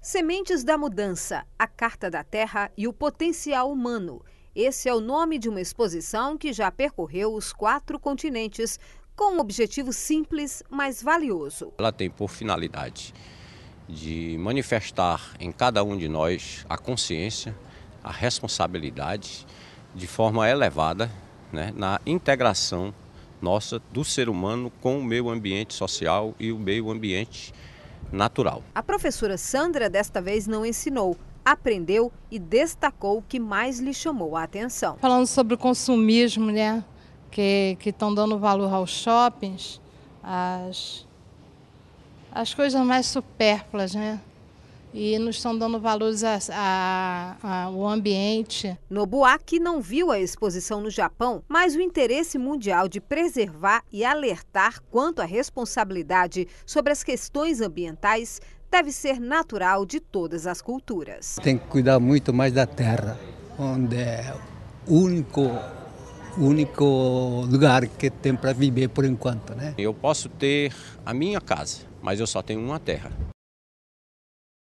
Sementes da Mudança, a Carta da Terra e o Potencial Humano. Esse é o nome de uma exposição que já percorreu os quatro continentes, com um objetivo simples, mas valioso. Ela tem por finalidade de manifestar em cada um de nós a consciência, a responsabilidade, de forma elevada, né, na integração nossa do ser humano com o meio ambiente social e o meio ambiente natural. A professora Sandra desta vez não ensinou, aprendeu e destacou o que mais lhe chamou a atenção. Falando sobre o consumismo, né? Que estão dando valor aos shoppings, as, as coisas mais supérfluas, né? e nos estão dando valores ao ambiente. Nobuaki não viu a exposição no Japão, mas o interesse mundial de preservar e alertar quanto à responsabilidade sobre as questões ambientais deve ser natural de todas as culturas. Tem que cuidar muito mais da terra, onde é o único único lugar que tem para viver por enquanto, né? Eu posso ter a minha casa, mas eu só tenho uma terra.